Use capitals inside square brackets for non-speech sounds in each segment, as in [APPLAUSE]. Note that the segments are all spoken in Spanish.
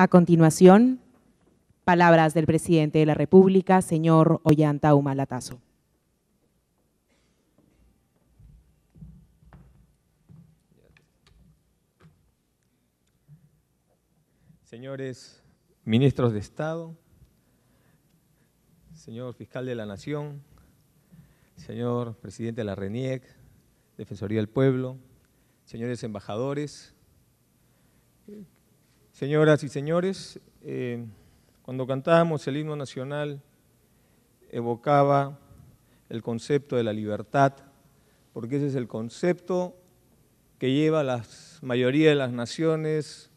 A continuación, palabras del presidente de la República, señor Ollanta Humalatazo. Señores ministros de Estado, señor fiscal de la Nación, señor presidente de la RENIEC, Defensoría del Pueblo, señores embajadores, Señoras y señores, eh, cuando cantábamos el himno nacional evocaba el concepto de la libertad, porque ese es el concepto que lleva a la mayoría de las naciones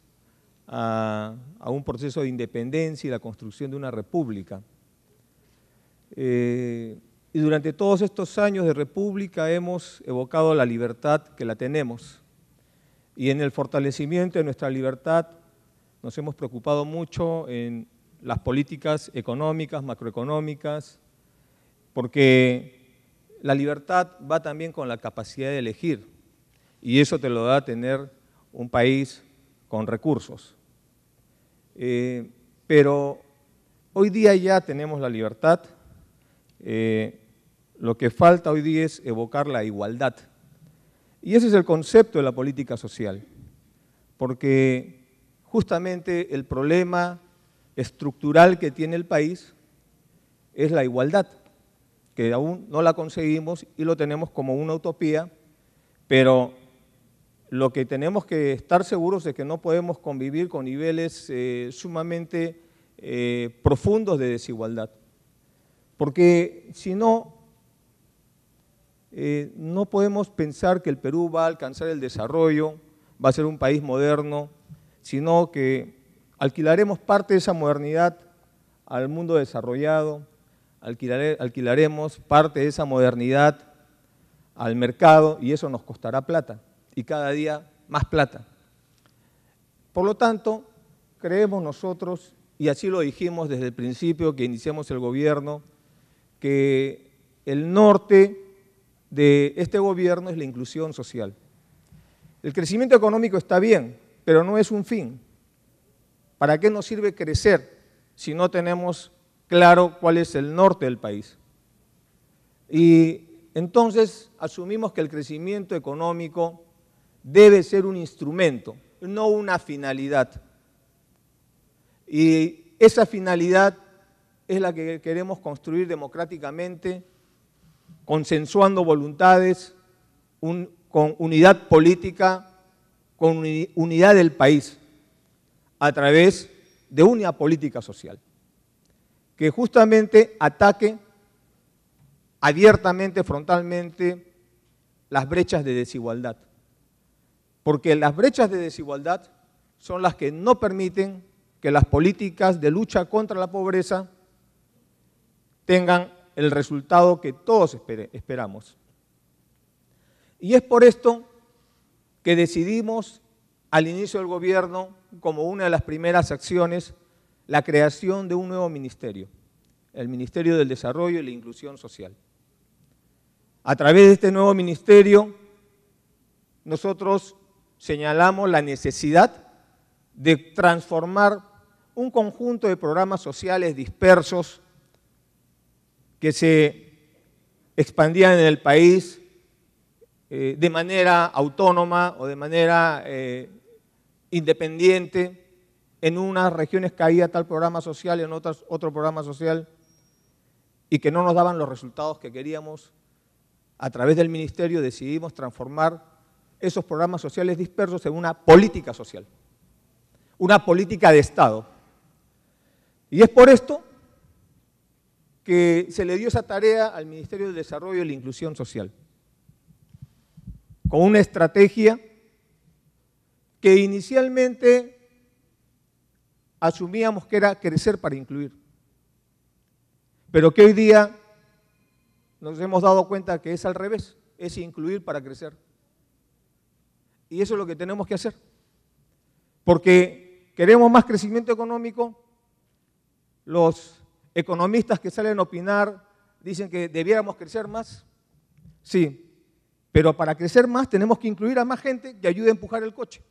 a, un proceso de independencia y la construcción de una república. Eh, y durante todos estos años de república hemos evocado la libertad que la tenemos. Y en el fortalecimiento de nuestra libertad nos hemos preocupado mucho en las políticas económicas, macroeconómicas, porque la libertad va también con la capacidad de elegir y eso te lo da tener un país con recursos. Eh, pero hoy día ya tenemos la libertad, eh, lo que falta hoy día es evocar la igualdad. Y ese es el concepto de la política social, porque justamente el problema estructural que tiene el país es la igualdad, que aún no la conseguimos y lo tenemos como una utopía, pero lo que tenemos que estar seguros es que no podemos convivir con niveles eh, sumamente eh, profundos de desigualdad, porque si no, eh, no podemos pensar que el Perú va a alcanzar el desarrollo, va a ser un país moderno, sino que alquilaremos parte de esa modernidad al mundo desarrollado, alquilaremos parte de esa modernidad al mercado y eso nos costará plata y cada día más plata. Por lo tanto, creemos nosotros, y así lo dijimos desde el principio que iniciamos el gobierno, que el norte de este gobierno es la inclusión social. El crecimiento económico está bien, pero no es un fin. ¿Para qué nos sirve crecer si no tenemos claro cuál es el norte del país? Y entonces asumimos que el crecimiento económico debe ser un instrumento, no una finalidad. Y esa finalidad es la que queremos construir democráticamente, consensuando voluntades, con unidad política con unidad del país a través de una política social que justamente ataque abiertamente, frontalmente, las brechas de desigualdad. Porque las brechas de desigualdad son las que no permiten que las políticas de lucha contra la pobreza tengan el resultado que todos esperamos. Y es por esto que decidimos al inicio del gobierno, como una de las primeras acciones, la creación de un nuevo ministerio, el Ministerio del Desarrollo y la Inclusión Social. A través de este nuevo ministerio, nosotros señalamos la necesidad de transformar un conjunto de programas sociales dispersos que se expandían en el país eh, de manera autónoma o de manera eh, independiente. En unas regiones caía tal programa social y en otras otro programa social y que no nos daban los resultados que queríamos. A través del ministerio decidimos transformar esos programas sociales dispersos en una política social, una política de Estado. Y es por esto que se le dio esa tarea al Ministerio de Desarrollo y la Inclusión Social con una estrategia que inicialmente asumíamos que era crecer para incluir, pero que hoy día nos hemos dado cuenta que es al revés, es incluir para crecer. Y eso es lo que tenemos que hacer, porque queremos más crecimiento económico, los economistas que salen a opinar dicen que debiéramos crecer más, sí, pero para crecer más tenemos que incluir a más gente que ayude a empujar el coche.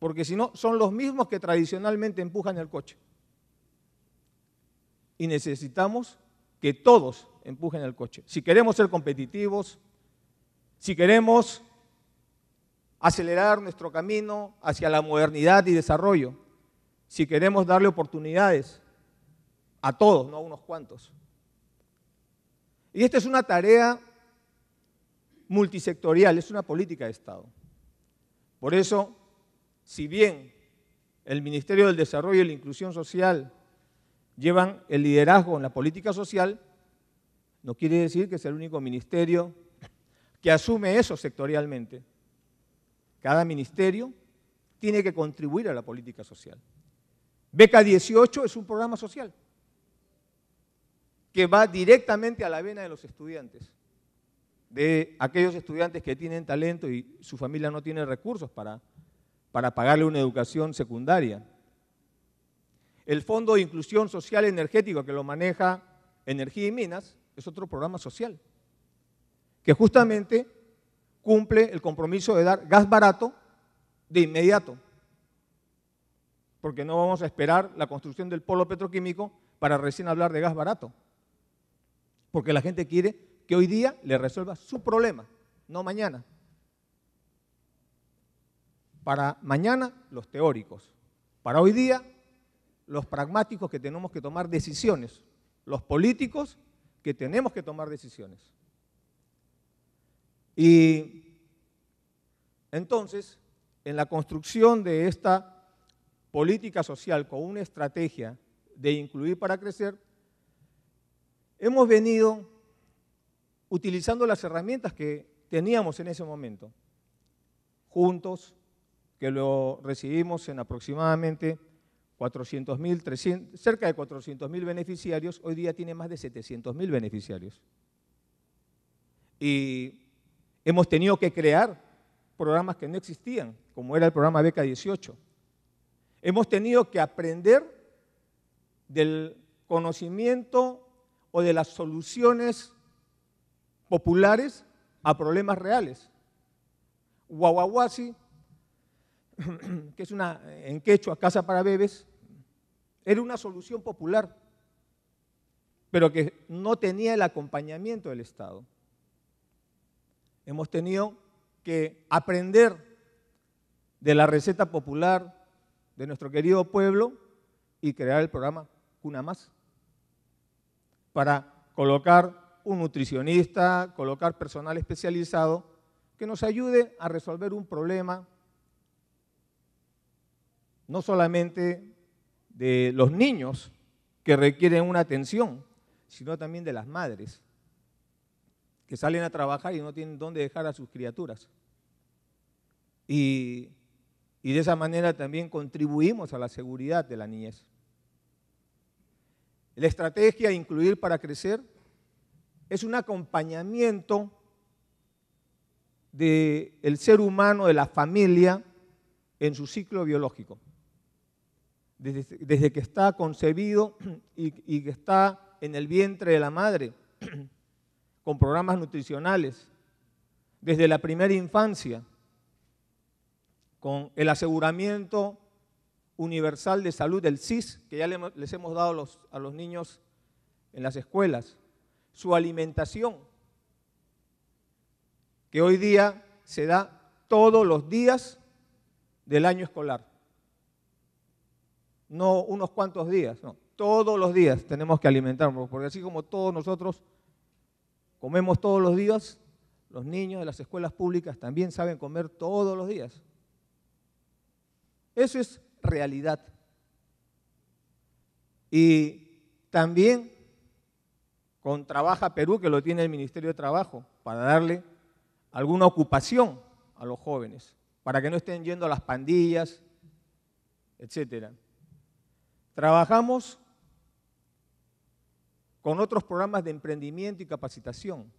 Porque si no, son los mismos que tradicionalmente empujan el coche. Y necesitamos que todos empujen el coche. Si queremos ser competitivos, si queremos acelerar nuestro camino hacia la modernidad y desarrollo, si queremos darle oportunidades a todos, no a unos cuantos. Y esta es una tarea multisectorial, es una política de Estado. Por eso, si bien el Ministerio del Desarrollo y la Inclusión Social llevan el liderazgo en la política social, no quiere decir que sea el único ministerio que asume eso sectorialmente. Cada ministerio tiene que contribuir a la política social. Beca 18 es un programa social que va directamente a la vena de los estudiantes de aquellos estudiantes que tienen talento y su familia no tiene recursos para, para pagarle una educación secundaria. El Fondo de Inclusión Social Energética, que lo maneja Energía y Minas, es otro programa social, que justamente cumple el compromiso de dar gas barato de inmediato, porque no vamos a esperar la construcción del polo petroquímico para recién hablar de gas barato, porque la gente quiere que hoy día le resuelva su problema, no mañana. Para mañana los teóricos, para hoy día los pragmáticos que tenemos que tomar decisiones, los políticos que tenemos que tomar decisiones. Y entonces, en la construcción de esta política social con una estrategia de incluir para crecer, hemos venido utilizando las herramientas que teníamos en ese momento, juntos, que lo recibimos en aproximadamente 400.000, cerca de 400.000 beneficiarios, hoy día tiene más de 700.000 beneficiarios. Y hemos tenido que crear programas que no existían, como era el programa Beca 18. Hemos tenido que aprender del conocimiento o de las soluciones populares a problemas reales. Guaguaguasi, [CLEARS THROAT] que es una, eh, en quechua, casa para bebés, era una solución popular, pero que no tenía el acompañamiento del Estado. Hemos tenido que aprender de la receta popular de nuestro querido pueblo y crear el programa Cuna Más para colocar un nutricionista, colocar personal especializado que nos ayude a resolver un problema no solamente de los niños que requieren una atención, sino también de las madres que salen a trabajar y no tienen dónde dejar a sus criaturas. Y, y, de esa manera también contribuimos a la seguridad de la niñez. La estrategia Incluir para Crecer es un acompañamiento del ser humano, de la familia, en su ciclo biológico. Desde, que está concebido y, que está en el vientre de la madre, [CLEARS THROAT] con programas nutricionales, desde la primera infancia, con el aseguramiento universal de salud, del CIS, que ya les hemos dado a los niños en las escuelas, su alimentación, que hoy día se da todos los días del año escolar. No unos cuantos días, no. Todos los días tenemos que alimentarnos, porque así como todos nosotros comemos todos los días, los niños de las escuelas públicas también saben comer todos los días. Eso es realidad. Y también con Trabaja Perú, que lo tiene el Ministerio de Trabajo, para darle alguna ocupación a los jóvenes, para que no estén yendo a las pandillas, etc. Trabajamos con otros programas de emprendimiento y capacitación.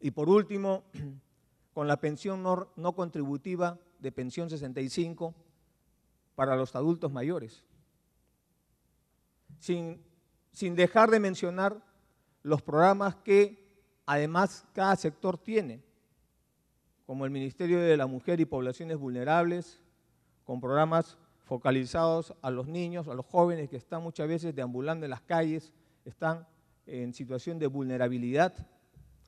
Y por último, [CLEARS THROAT] con la pensión no, contributiva de pensión 65 para los adultos mayores. Sin sin dejar de mencionar los programas que además cada sector tiene, como el Ministerio de la Mujer y Poblaciones Vulnerables, con programas focalizados a los niños, a los jóvenes que están muchas veces deambulando en las calles, están en situación de vulnerabilidad,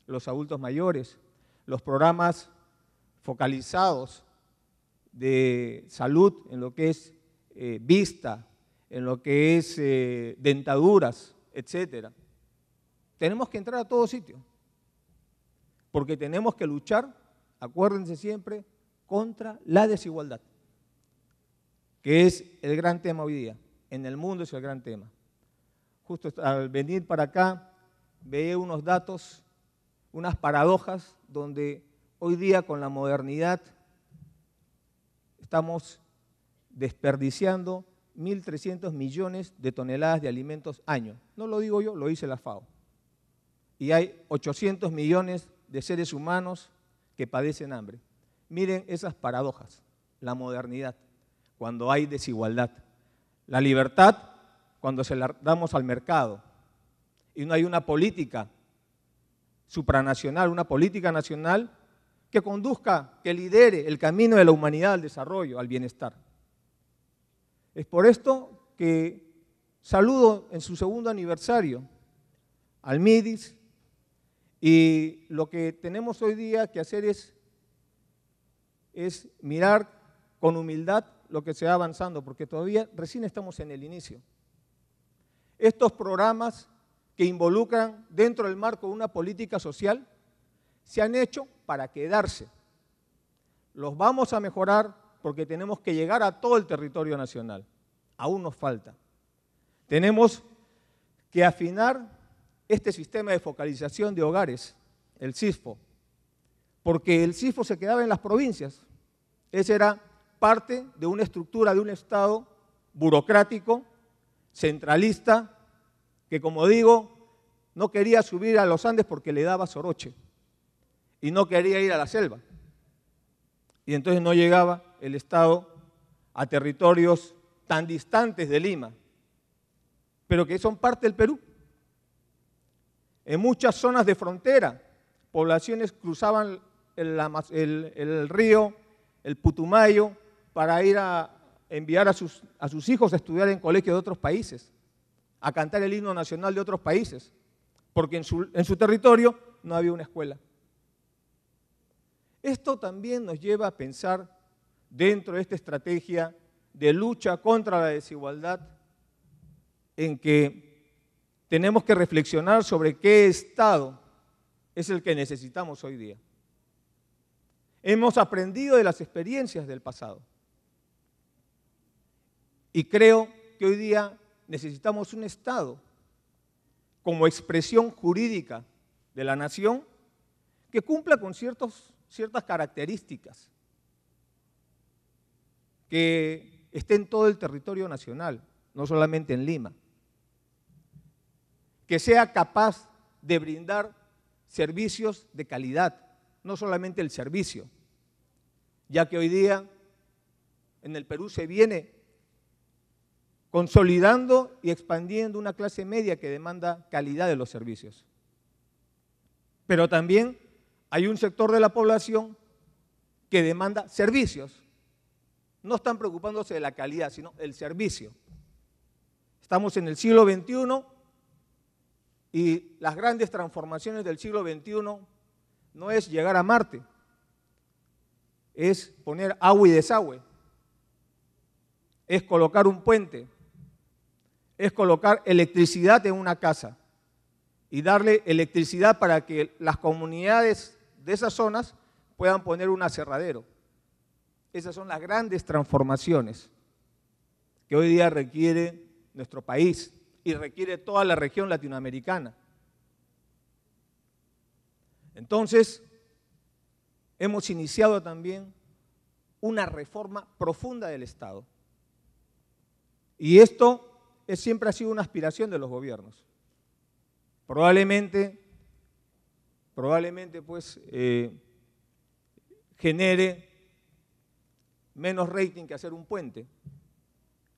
los adultos mayores, los programas focalizados de salud en lo que es eh, vista, en lo que es eh, dentaduras, etc. Tenemos que entrar a todo sitio, porque tenemos que luchar, acuérdense siempre, contra la desigualdad, que es el gran tema hoy día, en el mundo es el gran tema. Justo al venir para acá, veía unos datos, unas paradojas, donde hoy día con la modernidad estamos desperdiciando 1.300 millones de toneladas de alimentos año. No lo digo yo, lo dice la FAO. Y hay 800 millones de seres humanos que padecen hambre. Miren esas paradojas, la modernidad, cuando hay desigualdad, la libertad cuando se la damos al mercado y no hay una política supranacional, una política nacional que conduzca, que lidere el camino de la humanidad al desarrollo, al bienestar. Es por esto que saludo en su segundo aniversario al MIDIS y lo que tenemos hoy día que hacer es, es mirar con humildad lo que se va avanzando, porque todavía recién estamos en el inicio. Estos programas que involucran dentro del marco de una política social se han hecho para quedarse. Los vamos a mejorar, porque tenemos que llegar a todo el territorio nacional. Aún nos falta. Tenemos que afinar este sistema de focalización de hogares, el CISFO, porque el CISFO se quedaba en las provincias. Esa era parte de una estructura de un Estado burocrático, centralista, que como digo, no quería subir a los Andes porque le daba soroche y no quería ir a la selva. Y entonces no llegaba el Estado a territorios tan distantes de Lima, pero que son parte del Perú. En muchas zonas de frontera, poblaciones cruzaban el, río, el Putumayo, para ir a enviar a sus, hijos a estudiar en colegios de otros países, a cantar el himno nacional de otros países, porque en su territorio no había una escuela. Esto también nos lleva a pensar dentro de esta estrategia de lucha contra la desigualdad en que tenemos que reflexionar sobre qué Estado es el que necesitamos hoy día. Hemos aprendido de las experiencias del pasado. Y creo que hoy día necesitamos un Estado como expresión jurídica de la nación que cumpla con ciertas características que esté en todo el territorio nacional, no solamente en Lima, que sea capaz de brindar servicios de calidad, no solamente el servicio, ya que hoy día en el Perú se viene consolidando y expandiendo una clase media que demanda calidad de los servicios. Pero también hay un sector de la población que demanda servicios no están preocupándose de la calidad, sino el servicio. Estamos en el siglo XXI y las grandes transformaciones del siglo XXI no es llegar a Marte, es poner agua y desagüe, es colocar un puente, es colocar electricidad en una casa y darle electricidad para que las comunidades de esas zonas puedan poner un aserradero esas son las grandes transformaciones que hoy día requiere nuestro país y requiere toda la región latinoamericana. Entonces, hemos iniciado también una reforma profunda del Estado. Y esto es, siempre ha sido una aspiración de los gobiernos. Probablemente, probablemente pues, eh, genere menos rating que hacer un puente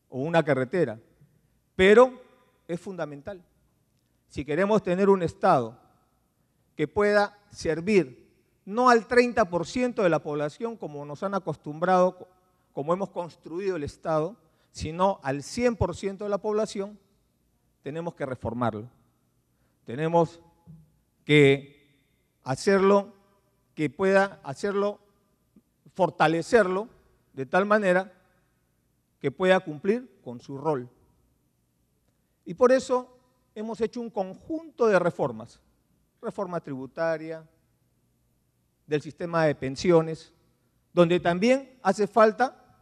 o una carretera, pero es fundamental. Si queremos tener un Estado que pueda servir no al 30% de la población como nos han acostumbrado, como hemos construido el Estado, sino al 100% de la población, tenemos que reformarlo. Tenemos que hacerlo, que pueda hacerlo, fortalecerlo de tal manera que pueda cumplir con su rol. Y por eso hemos hecho un conjunto de reformas, reforma tributaria, del sistema de pensiones, donde también hace falta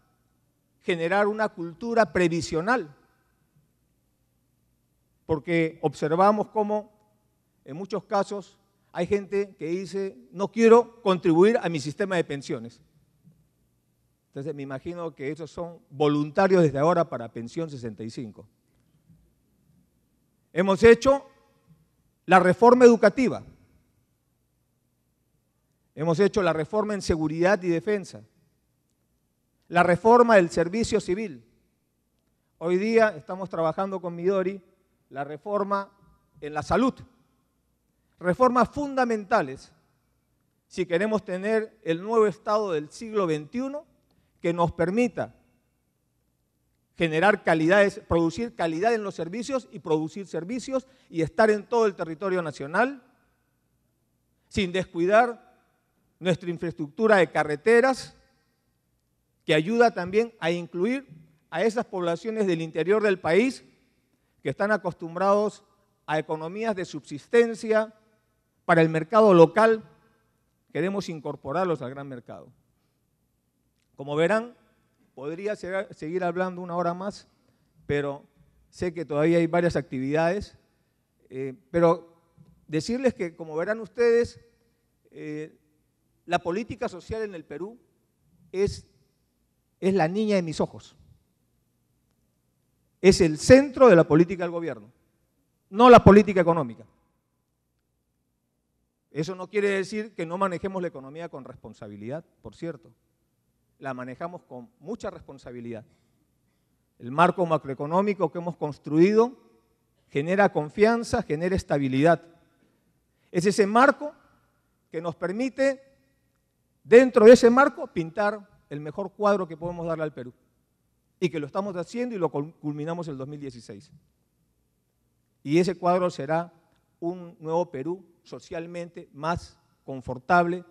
generar una cultura previsional, porque observamos cómo en muchos casos hay gente que dice, no quiero contribuir a mi sistema de pensiones, entonces me imagino que esos son voluntarios desde ahora para pensión 65. Hemos hecho la reforma educativa. Hemos hecho la reforma en seguridad y defensa. La reforma del servicio civil. Hoy día estamos trabajando con Midori la reforma en la salud. Reformas fundamentales si queremos tener el nuevo Estado del siglo XXI que nos permita generar calidades, producir calidad en los servicios y producir servicios y estar en todo el territorio nacional sin descuidar nuestra infraestructura de carreteras que ayuda también a incluir a esas poblaciones del interior del país que están acostumbrados a economías de subsistencia para el mercado local. Queremos incorporarlos al gran mercado. Como verán, podría seguir hablando una hora más, pero sé que todavía hay varias actividades. Eh, pero decirles que, como verán ustedes, eh, la política social en el Perú es, es la niña de mis ojos. Es el centro de la política del gobierno, no la política económica. Eso no quiere decir que no manejemos la economía con responsabilidad, por cierto la manejamos con mucha responsabilidad. El marco macroeconómico que hemos construido genera confianza, genera estabilidad. Es ese marco que nos permite, dentro de ese marco, pintar el mejor cuadro que podemos darle al Perú. Y que lo estamos haciendo y lo culminamos el 2016. Y ese cuadro será un nuevo Perú socialmente más confortable,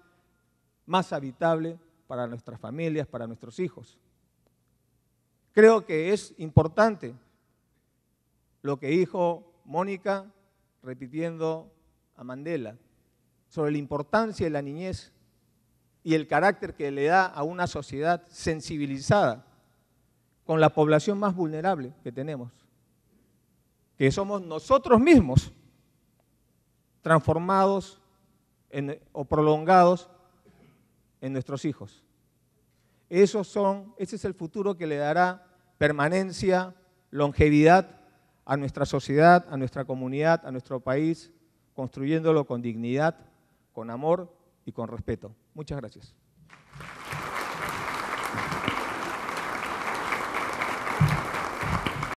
más habitable, para nuestras familias, para nuestros hijos. Creo que es importante lo que dijo Mónica repitiendo a Mandela sobre la importancia de la niñez y el carácter que le da a una sociedad sensibilizada con la población más vulnerable que tenemos, que somos nosotros mismos transformados o prolongados en nuestros hijos. Esos son, ese es el futuro que le dará permanencia, longevidad a nuestra sociedad, a nuestra comunidad, a nuestro país, construyéndolo con dignidad, con amor y con respeto. Muchas gracias.